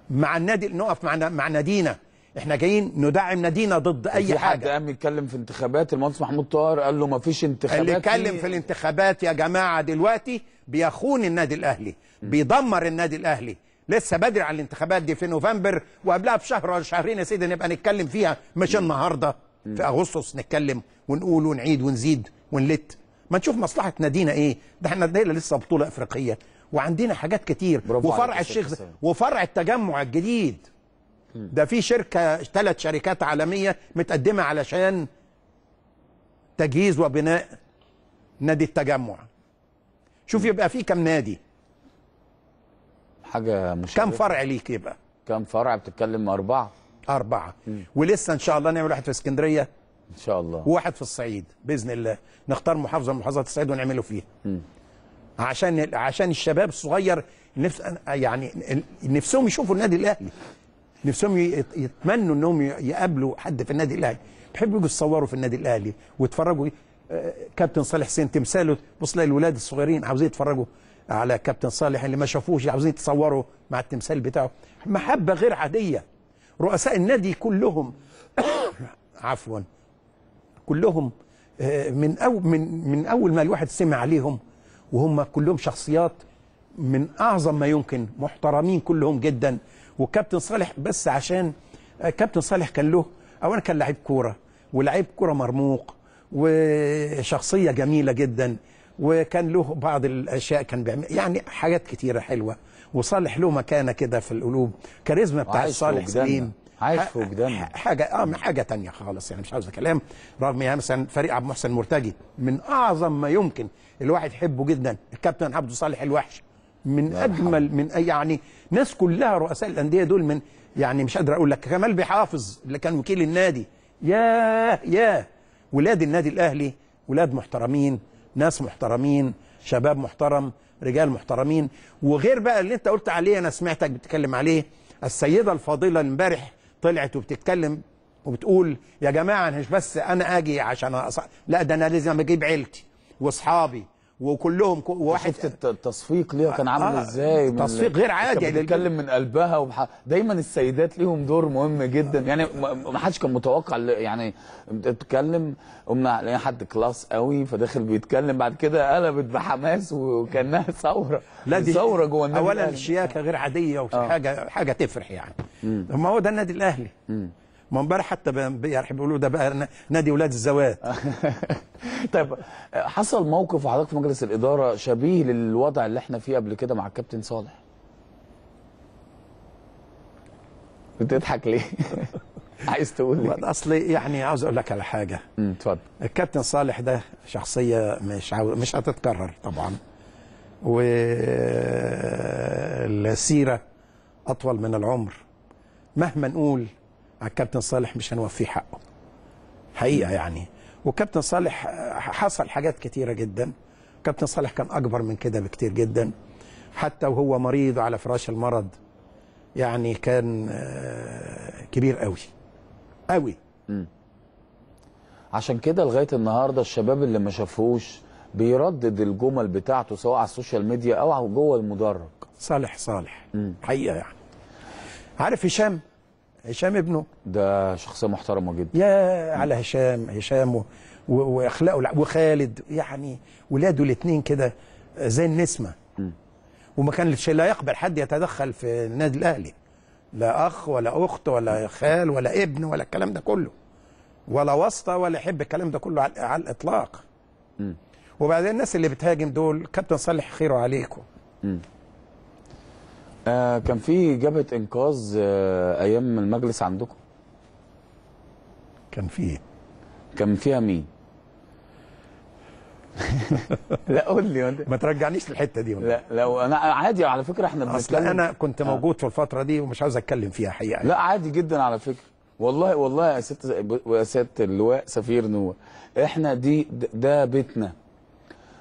مع النادي نقف مع مع نادينا احنا جايين ندعم نادينا ضد اي في حاجه حد قام يتكلم في انتخابات المهندس محمود طاهر قال له ما فيش انتخابات اللي يتكلم في الانتخابات يا جماعه دلوقتي بيخون النادي الاهلي بيدمر النادي الاهلي لسه بدري على الانتخابات دي في نوفمبر وقبلها بشهر ولا شهرين يا سيدي نبقى نتكلم فيها مش النهارده في اغسطس نتكلم ونقول ونعيد ونزيد ونلت ما نشوف مصلحه نادينا ايه ده احنا نادينا لسه بطوله افريقيه وعندنا حاجات كتير وفرع الشيخ وفرع التجمع الجديد ده في شركه ثلاث شركات عالميه متقدمه علشان تجهيز وبناء نادي التجمع شوف يبقى في كم نادي حاجه مش كم فرع ليك يبقى كم فرع بتتكلم اربعه اربعه ولسه ان شاء الله نعمل واحد في اسكندريه ان شاء الله وواحد في الصعيد باذن الله نختار محافظه من محافظات الصعيد ونعمله فيها م. عشان عشان الشباب الصغير نفس يعني نفسهم يشوفوا النادي الاهلي نفسهم يتمنوا انهم يقابلوا حد في النادي الاهلي بيحبوا يجوا يتصوروا في النادي الاهلي ويتفرجوا آه، كابتن صالح حسين تمثاله بص الاولاد الصغيرين عاوزين يتفرجوا على كابتن صالح اللي ما شافوش عاوزين يتصوروا مع التمثال بتاعه محبه غير عاديه رؤساء النادي كلهم عفوا كلهم آه، من أول من من اول ما الواحد سمع عليهم وهم كلهم شخصيات من اعظم ما يمكن محترمين كلهم جدا وكابتن صالح بس عشان آه، كابتن صالح كان له اولا كان لعيب كوره ولعيب كوره مرموق وشخصيه جميله جدا وكان له بعض الاشياء كان بيعمل يعني حاجات كتيره حلوه وصالح له مكانه كده في القلوب كاريزما بتاع صالح سليم عايش في وجدان حاجه اه حاجه تانية خالص يعني مش عاوز كلام رغم يعني مثلا فريق عبد المحسن مرتجي من اعظم ما يمكن الواحد يحبه جدا الكابتن عبد الصالح الوحش من اجمل من أي يعني ناس كلها رؤساء الانديه دول من يعني مش قادر اقول لك كمال بحافظ اللي كان وكيل النادي ياه ياه ولاد النادي الاهلي ولاد محترمين ناس محترمين شباب محترم رجال محترمين وغير بقى اللي انت قلت عليه انا سمعتك بتتكلم عليه السيده الفاضله امبارح طلعت وبتتكلم وبتقول يا جماعه مش بس انا اجي عشان أصح... لا ده انا لازم اجيب عيلتي واصحابي وكلهم واحد شفت التصفيق ليها كان عامل آه ازاي تصفيق غير عادي يعني بيتكلم من قلبها وبح... دايما السيدات ليهم دور مهم جدا يعني ما حدش كان متوقع يعني بتتكلم قمنا لقينا حد كلاس قوي فداخل بيتكلم بعد كده قلبت بحماس وكانها ثوره لا دي ثوره جوه النادي اولا الشياكه غير عاديه وحاجه آه. حاجه تفرح يعني ما هو ده النادي الاهلي ما امبارح حتى يعني بيقولوا ده بقى نادي ولاد الزوات طيب حصل موقف حضرتك في مجلس الاداره شبيه للوضع اللي احنا فيه قبل كده مع الكابتن صالح بتضحك ليه عايز تقول ايه اصل يعني عاوز اقول لك على حاجه اتفضل الكابتن صالح ده شخصيه مش عاو... مش هتتكرر طبعا والسيره اطول من العمر مهما نقول على الكابتن صالح مش هنوفيه حقه حقيقه يعني وكابتن صالح حصل حاجات كتيره جدا كابتن صالح كان اكبر من كده بكتير جدا حتى وهو مريض على فراش المرض يعني كان آه، كبير قوي قوي م. عشان كده لغايه النهارده الشباب اللي ما شافوش بيردد الجمل بتاعته سواء على السوشيال ميديا او جوه المدرج صالح صالح م. حقيقه يعني عارف هشام هشام ابنه ده شخصيه محترمه جدا يا على هشام هشام واخلاقه وخالد يعني ولاده الاثنين كده زي النسمه وما كانش لا يقبل حد يتدخل في النادي الاهلي لا اخ ولا اخت ولا خال ولا ابن ولا الكلام ده كله ولا واسطه ولا يحب الكلام ده كله على الاطلاق وبعدين الناس اللي بتهاجم دول كابتن صالح خيره عليكم م. آه كان في جبهه انقاذ آه ايام المجلس عندكم كان في كان فيها مين لا قول لي ما ترجعنيش للحته دي لا لو انا عادي على فكره احنا بنتكلم اصل انا كنت آه. موجود في الفتره دي ومش عاوز اتكلم فيها حقيقه لا عادي جدا على فكره والله والله يا ست يا ست اللواء سفير نور احنا دي ده بيتنا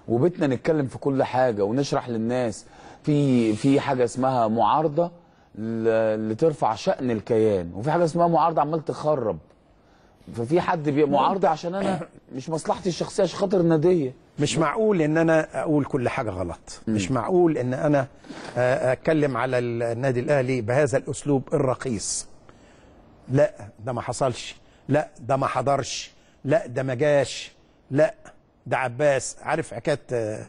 وبيتنا نتكلم في كل حاجه ونشرح للناس في في حاجه اسمها معارضه اللي ترفع شأن الكيان وفي حاجه اسمها معارضه عمال تخرب ففي حد بيبقى معارضه عشان انا مش مصلحتي الشخصيه عشان خاطر الناديه مش معقول ان انا اقول كل حاجه غلط مش معقول ان انا اتكلم على النادي الاهلي بهذا الاسلوب الرخيص لا ده ما حصلش لا ده ما حضرش لا ده ما جاش لا ده عباس عارف حكايه آه،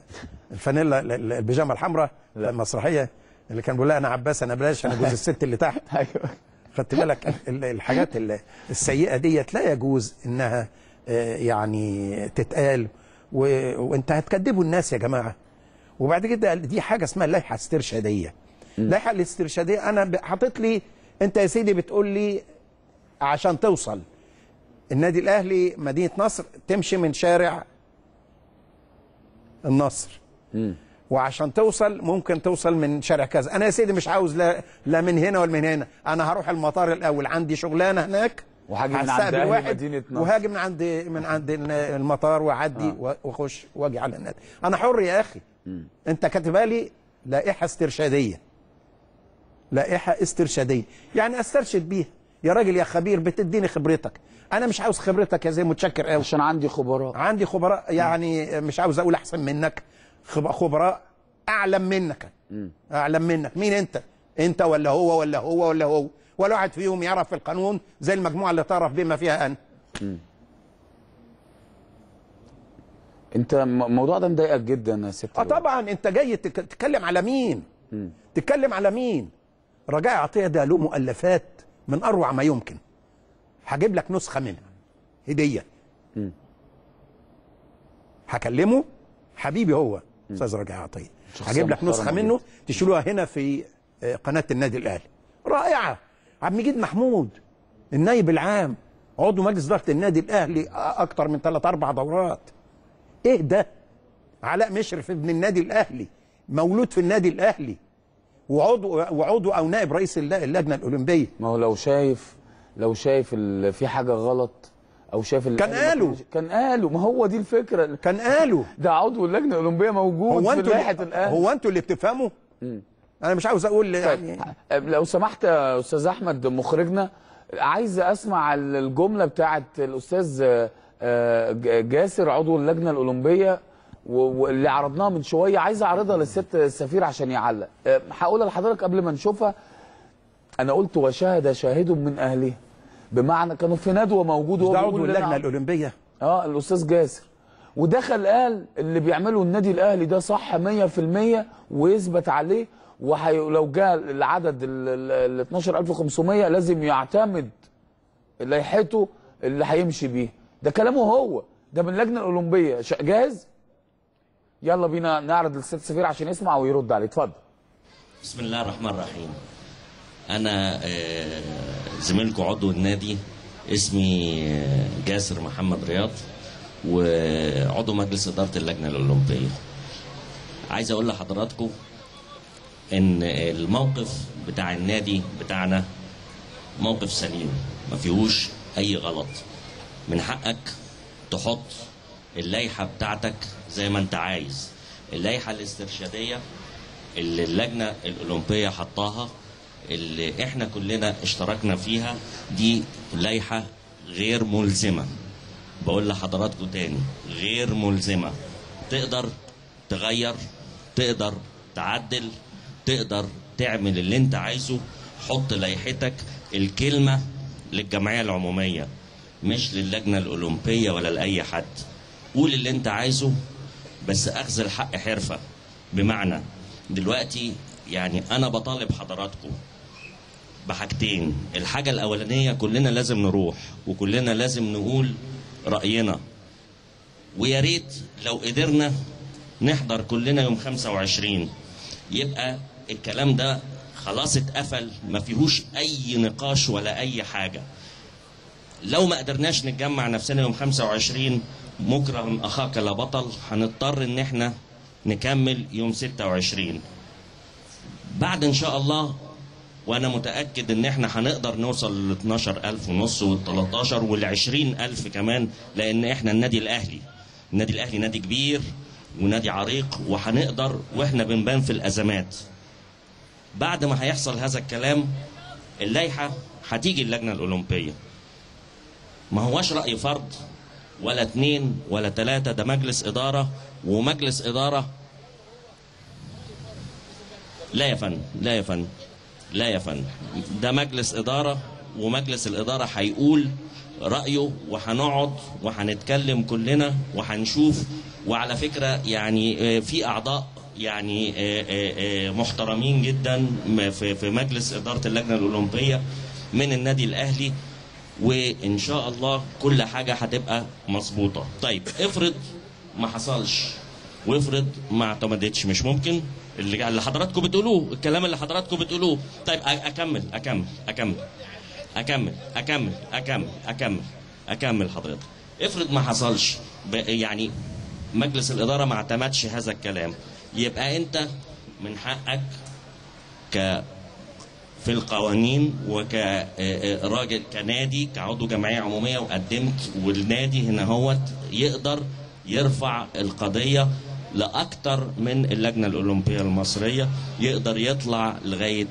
الفانيلا البيجامه الحمراء المسرحيه اللي كان بيقول لها انا عباس انا بلاش انا جوز الست اللي تحت ايوه خدت بالك الحاجات السيئه ديت لا يجوز انها آه، يعني تتقال وانت هتكذبوا الناس يا جماعه وبعد كده دي حاجه اسمها اللائحه الاسترشاديه اللائحه الاسترشاديه انا حاطط لي انت يا سيدي بتقول لي عشان توصل النادي الاهلي مدينه نصر تمشي من شارع النصر مم. وعشان توصل ممكن توصل من شارع كذا انا يا سيدي مش عاوز لا لا من هنا ولا من هنا انا هروح المطار الاول عندي شغلانه هناك وهاجي من عند واحد مدينه نصر وهاجي من عند من عند المطار واعدي آه. واخش واجي على النادي انا حر يا اخي م. انت كاتبها لي لائحه استرشاديه لائحه استرشاديه يعني استرشد بيها يا راجل يا خبير بتديني خبرتك انا مش عاوز خبرتك يا زي متشكر قوي عشان عندي خبراء عندي خبراء يعني مش عاوز اقول احسن منك خبراء اعلم منك اعلم منك مين انت انت ولا هو ولا هو ولا هو ولا واحد فيهم يعرف في القانون زي المجموعه اللي تعرف بما فيها انا م. انت الموضوع ده مضايقك جدا يا ست اه طبعا انت جاي تتكلم على مين م. تتكلم على مين رجاء عطيه ده له مؤلفات من اروع ما يمكن هجيب لك نسخه منها هديه هكلمه حبيبي هو استاذ رجاء عطيه هجيب لك نسخه منه تشيلوها هنا في آه، قناه النادي الاهلي رائعه عبد المجيد محمود النائب العام عضو مجلس اداره النادي الاهلي اكتر من ثلاث اربع دورات ايه ده علاء مشرف ابن النادي الاهلي مولود في النادي الاهلي وعضو وعضو او نائب رئيس اللجنه الاولمبيه ما هو لو شايف لو شايف في حاجه غلط او شايف كان قالوا كان قالوا ما هو دي الفكره كان قالوا ده عضو اللجنه الاولمبيه موجود هو في لائحه الاهلي هو انتوا اللي بتفهموا انا مش عاوز اقول طيب. يعني لو سمحت يا استاذ احمد مخرجنا عايز اسمع الجمله بتاعه الاستاذ آه، جاسر عضو اللجنه الاولمبيه واللي عرضناها من شويه عايز اعرضها للست السفير عشان يعلق أه، هقولها لحضرتك قبل ما نشوفها انا قلت وشاهد شاهد من اهله بمعنى كانوا في ندوه موجود وهو دعوه اللجنه الاولمبيه اه الاستاذ جاسر ودخل قال اللي بيعمله النادي الاهلي ده صح 100% ويثبت عليه ولو جاء العدد ال 12500 لازم يعتمد لائحته اللي هيمشي بيه ده كلامه هو ده من اللجنه الاولمبيه جاهز يلا بينا نعرض للست سفير عشان يسمع ويرد عليه اتفضل بسم الله الرحمن الرحيم انا آه، زميلكم عضو النادي اسمي آه، جاسر محمد رياض وعضو مجلس اداره اللجنه الاولمبيه عايز اقول لحضراتكم ان الموقف بتاع النادي بتاعنا موقف سليم ما فيهوش اي غلط من حقك تحط اللائحه بتاعتك زي ما انت عايز اللائحه الاسترشاديه اللي اللجنه الاولمبيه حطاها اللي احنا كلنا اشتركنا فيها دي لائحه غير ملزمه بقول لحضراتكم تاني غير ملزمه تقدر تغير تقدر تعدل تقدر تعمل اللي انت عايزه حط لائحتك الكلمه للجمعيه العموميه مش للجنه الاولمبيه ولا لاي حد قول اللي انت عايزه بس اخذ الحق حرفه بمعنى دلوقتي يعني انا بطالب حضراتكم بحاجتين الحاجه الاولانيه كلنا لازم نروح وكلنا لازم نقول راينا ويا ريت لو قدرنا نحضر كلنا يوم 25 يبقى الكلام ده خلاص اتقفل ما فيهوش اي نقاش ولا اي حاجه لو ما قدرناش نتجمع نفسنا يوم 25 مكرم اخاك لا بطل هنضطر ان احنا نكمل يوم 26 بعد ان شاء الله وانا متاكد ان احنا هنقدر نوصل ل 12000 ونص وال 13 وال 20000 كمان لان احنا النادي الاهلي النادي الاهلي نادي كبير ونادي عريق وهنقدر واحنا بنبان في الازمات بعد ما هيحصل هذا الكلام اللائحه هتيجي اللجنه الاولمبيه ما هواش راي فرد ولا اتنين ولا تلاتة ده مجلس إدارة ومجلس إدارة لا يا فندم لا يا فندم لا يا فندم ده مجلس إدارة ومجلس الإدارة هيقول رأيه وهنقعد وهنتكلم كلنا وهنشوف وعلى فكرة يعني آه، في أعضاء يعني آه، آه، محترمين جدا في مجلس إدارة اللجنة الأولمبية من النادي الأهلي وان شاء الله كل حاجه هتبقى مظبوطه طيب افرض ما حصلش وافرض ما اعتمدتش مش ممكن اللي اللي حضراتكم بتقولوه الكلام اللي حضراتكم بتقولوه طيب اكمل اكمل اكمل اكمل اكمل اكمل اكمل اكمل حضرتك افرض ما حصلش يعني مجلس الاداره ما اعتمدش هذا الكلام يبقى انت من حقك ك في القوانين وكراجل آه، آه، كنادي كعضو جمعيه عموميه وقدمت والنادي هنا هو يقدر يرفع القضيه لاكتر من اللجنه الاولمبيه المصريه يقدر يطلع لغايه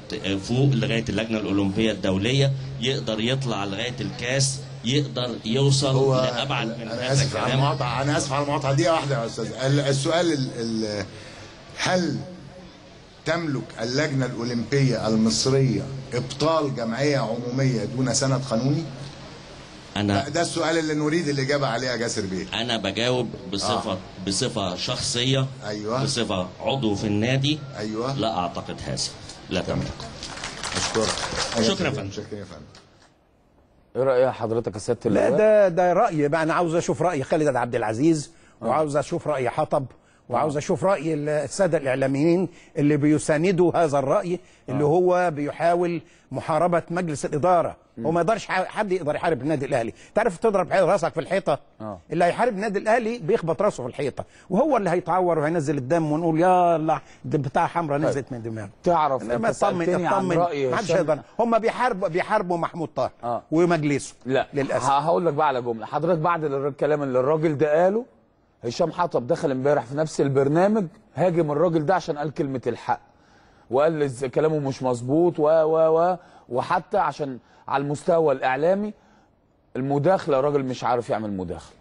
فوق لغايه اللجنه الاولمبيه الدوليه يقدر يطلع لغايه الكاس يقدر يوصل هو لابعد من انا اسف على المقاطعه انا اسف على المقاطعه دي واحده يا استاذ السؤال ال ال هل تملك اللجنة الأولمبية المصرية إبطال جمعية عمومية دون سند قانوني؟ أنا ده السؤال اللي نريد الإجابة عليه يا جاسر بيه أنا بجاوب بصفة آه. بصفة شخصية أيوه بصفة عضو في النادي أيوه لا أعتقد هذا لا تملك أشكرك شكرا يا فندم شكرا يا فندم ايه راي حضرتك يا سياده لا ده ده راي بقى انا عاوز اشوف راي خالد عبد العزيز آه. وعاوز اشوف راي حطب وعاوز اشوف راي الساده الاعلاميين اللي بيساندوا هذا الراي آه. اللي هو بيحاول محاربه مجلس الاداره وما يقدرش حد يقدر يحارب النادي الاهلي تعرف تضرب راسك في الحيطه آه. اللي هيحارب النادي الاهلي بيخبط راسه في الحيطه وهو اللي هيتعور وهينزل الدم ونقول يا الله بتاع حمراء طيب. نزلت من دماغه تعرف ما تطمن عن رايي ما حدش يقدر هم بيحاربوا بيحاربوا محمود طاهر آه. ومجلسه لا للاسف هقول لك بقى على جمله حضرتك بعد الكلام اللي الراجل ده قاله هشام حطب دخل امبارح في نفس البرنامج هاجم الراجل ده عشان قال كلمه الحق وقال كلامه مش مظبوط و و و وحتى عشان على المستوى الاعلامي المداخله الراجل مش عارف يعمل مداخله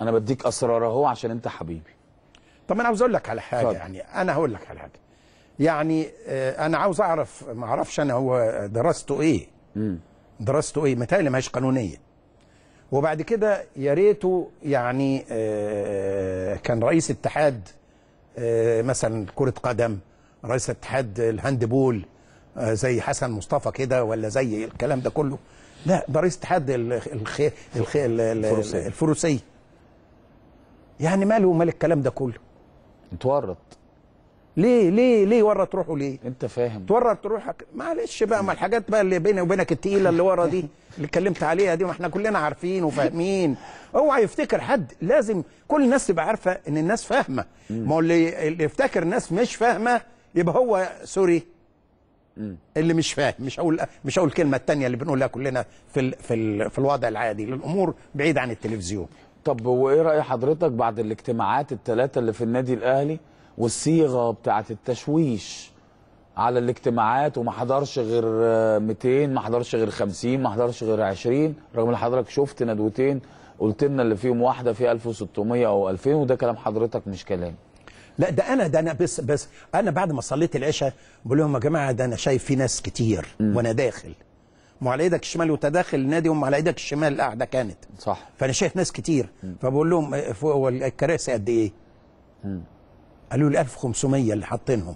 انا بديك اسرار اهو عشان انت حبيبي طب انا عاوز اقول لك على حاجه صدق. يعني انا هقول لك على حاجه يعني آه، انا عاوز اعرف ما اعرفش انا هو دراسته ايه م. دراسته ايه متهيألي ماهيش قانونيه وبعد كده يا ريته يعني آه، كان رئيس اتحاد آه، مثلا كرة قدم رئيس اتحاد الهاندبول آه، زي حسن مصطفى كده ولا زي الكلام ده كله لا ده رئيس اتحاد الخي... الخي... الفروسية يعني ماله ومال الكلام ده كله اتورط ليه ليه ليه ورط روحه ليه انت فاهم تورط روحك معلش بقى ما الحاجات بقى اللي بيني وبينك التقيله اللي ورا دي اللي اتكلمت عليها دي ما احنا كلنا عارفين وفاهمين اوعى يفتكر حد لازم كل الناس تبقى عارفه ان الناس فاهمه ما هو اللي, اللي يفتكر الناس مش فاهمه يبقى هو سوري اللي مش فاهم مش هقول مش هقول الكلمه الثانيه اللي بنقولها كلنا في ال في ال في الوضع العادي للامور بعيد عن التلفزيون طب وايه راي حضرتك بعد الاجتماعات الثلاثه اللي في النادي الاهلي والصيغه بتاعت التشويش على الاجتماعات وما حضرش غير 200 ما حضرش غير 50 ما حضرش غير 20 رغم ان حضرتك شفت ندوتين قلت لنا اللي فيهم واحده فيها 1600 او 2000 وده كلام حضرتك مش كلامي لا ده انا ده انا بس بس انا بعد ما صليت العشاء بقول لهم يا جماعه ده انا شايف في ناس كتير م. وانا داخل ما على ايدك الشمال وانت داخل النادي وما على ايدك الشمال القعده كانت صح فانا شايف ناس كتير م. فبقول لهم هو إيه، الكراسي قد ايه؟ م. قالوا لي 1500 اللي حاطينهم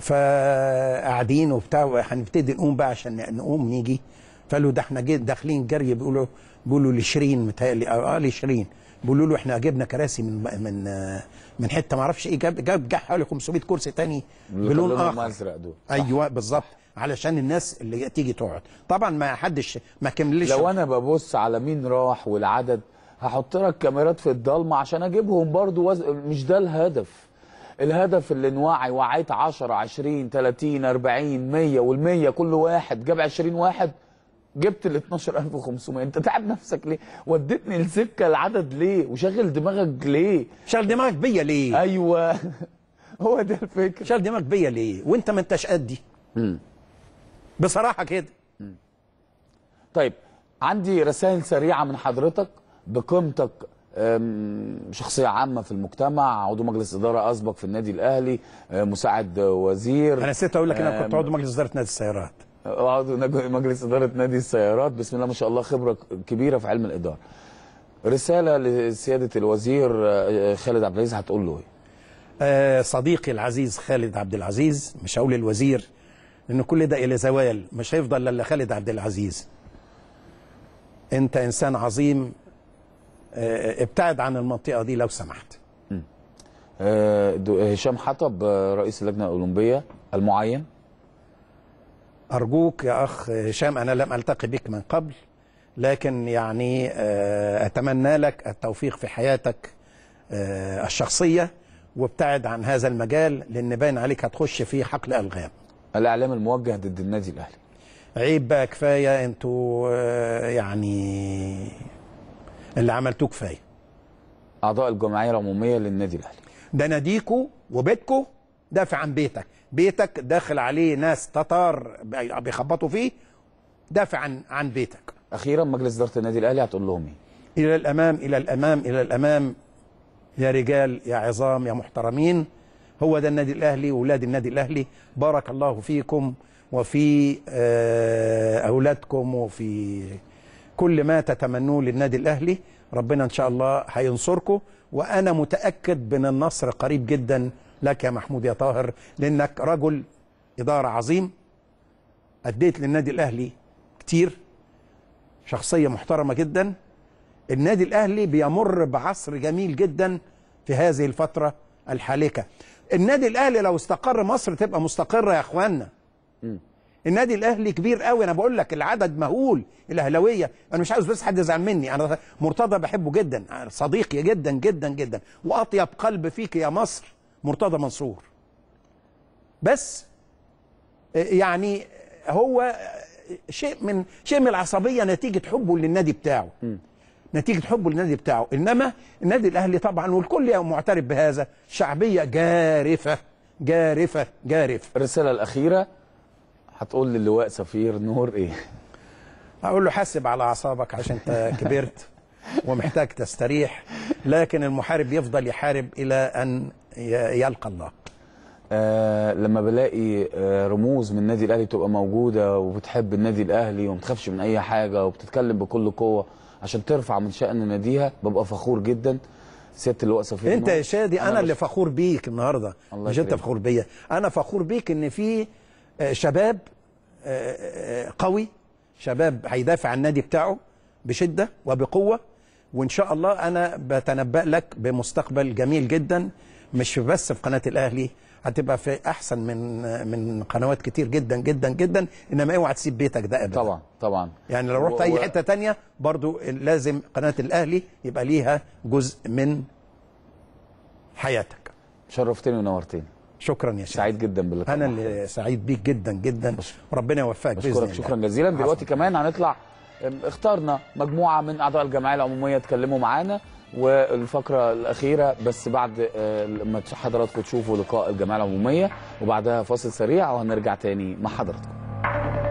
فقاعدين وبتاع هنبتدي نقوم بقى عشان نقوم نيجي فقالوا ده احنا داخلين جري بيقولوا بيقولوا لشيرين متهيألي آه،, اه لشيرين بيقولوا له احنا جبنا كراسي من من آه، من حته ما اعرفش ايه جاب جاب حوالي 500 كرسي تاني بلون اخر ايوه بالظبط علشان الناس اللي تيجي تقعد طبعا ما حدش ما كملش لو انا ببص على مين راح والعدد هحط لك كاميرات في الضلمه عشان اجيبهم برضو وز... مش ده الهدف الهدف اللي نوعي وعيت 10 20 30 40 100 وال100 كل واحد جاب 20 واحد جبت ال 12500 انت تعب نفسك ليه وديتني لسكه العدد ليه وشغل دماغك ليه شغل دماغك بيا ليه ايوه هو ده الفكره شغل دماغك بيا ليه وانت ما انتش قدي بصراحه كده طيب عندي رسائل سريعه من حضرتك بقيمتك شخصية عامة في المجتمع عضو مجلس إدارة أسبق في النادي الأهلي آه، مساعد وزير أنا نسيت أقول لك أنا كنت عضو مجلس إدارة نادي السيارات آه، عضو مجلس إدارة نادي السيارات بسم الله ما شاء الله خبرة كبيرة في علم الإدارة رسالة لسيادة الوزير آه، خالد عبد العزيز هتقول له إيه؟ صديقي العزيز خالد عبد العزيز مش هقول الوزير لأن كل ده إلى زوال مش هيفضل إلا خالد عبد العزيز أنت إنسان عظيم آه، ابتعد عن المنطقه دي لو سمحت آه، هشام حطب آه، رئيس اللجنه الاولمبيه المعين ارجوك يا اخ هشام انا لم التقي بك من قبل لكن يعني اتمنى لك التوفيق في حياتك الشخصيه وابتعد عن هذا المجال لان باين عليك هتخش في حقل الغام الاعلام الموجه ضد النادي الاهلي عيب بقى كفايه انتوا يعني اللي عملتوه كفايه اعضاء الجمعيه العموميه للنادي الاهلي ده ناديكو وبيتكو دافع عن بيتك بيتك داخل عليه ناس تتار بيخبطوا فيه دافع عن عن بيتك اخيرا مجلس اداره النادي الاهلي هتقول لهم ايه الى الامام الى الامام الى الامام يا رجال يا عظام يا محترمين هو ده النادي الاهلي واولاد النادي الاهلي بارك الله فيكم وفي آه، اولادكم وفي كل ما تتمنوه للنادي الأهلي ربنا إن شاء الله هينصركم وأنا متأكد من النصر قريب جدا لك يا محمود يا طاهر لأنك رجل إدارة عظيم أديت للنادي الأهلي كتير شخصية محترمة جدا النادي الأهلي بيمر بعصر جميل جدا في هذه الفترة الحالكة النادي الأهلي لو استقر مصر تبقى مستقرة يا أخوانا النادي الاهلي كبير قوي انا بقول لك العدد مهول الاهلاويه انا مش عاوز بس حد يزعل مني انا مرتضى بحبه جدا صديقي جدا جدا جدا واطيب قلب فيك يا مصر مرتضى منصور بس يعني هو شيء من شيء من العصبيه نتيجه حبه للنادي بتاعه م. نتيجه حبه للنادي بتاعه انما النادي الاهلي طبعا والكل معترف بهذا شعبيه جارفه جارفه جارفه الرساله الاخيره هتقول للواء سفير نور ايه؟ اقول له حاسب على اعصابك عشان انت كبرت ومحتاج تستريح لكن المحارب يفضل يحارب الى ان يلقى الله آه لما بلاقي آه رموز من النادي الاهلي بتبقى موجوده وبتحب النادي الاهلي وما بتخافش من اي حاجه وبتتكلم بكل قوه عشان ترفع من شان ناديها ببقى فخور جدا سياده اللواء سفير انت يا شادي انا, أنا اللي فخور بيك النهارده مش انت فخور بيا انا فخور بيك ان في شباب آه، آه، قوي شباب هيدافع عن النادي بتاعه بشده وبقوه وان شاء الله انا بتنبأ لك بمستقبل جميل جدا مش بس في قناه الاهلي هتبقى في احسن من من قنوات كتير جدا جدا جدا انما اوعى تسيب بيتك ده ابدا طبعا طبعا يعني لو رحت و... اي حته تانية برضو لازم قناه الاهلي يبقى ليها جزء من حياتك شرفتني ونورتني شكرا يا شيخ سعيد جدا باللقاء انا اللي سعيد بيك جدا جدا ربنا يوفقك باذن الله شكرا جزيلا دلوقتي كمان هنطلع اخترنا مجموعه من اعضاء الجمعيه العموميه اتكلموا معانا والفقره الاخيره بس بعد اه، ما حضراتكم تشوفوا لقاء الجمعيه العموميه وبعدها فاصل سريع وهنرجع تاني مع حضراتكم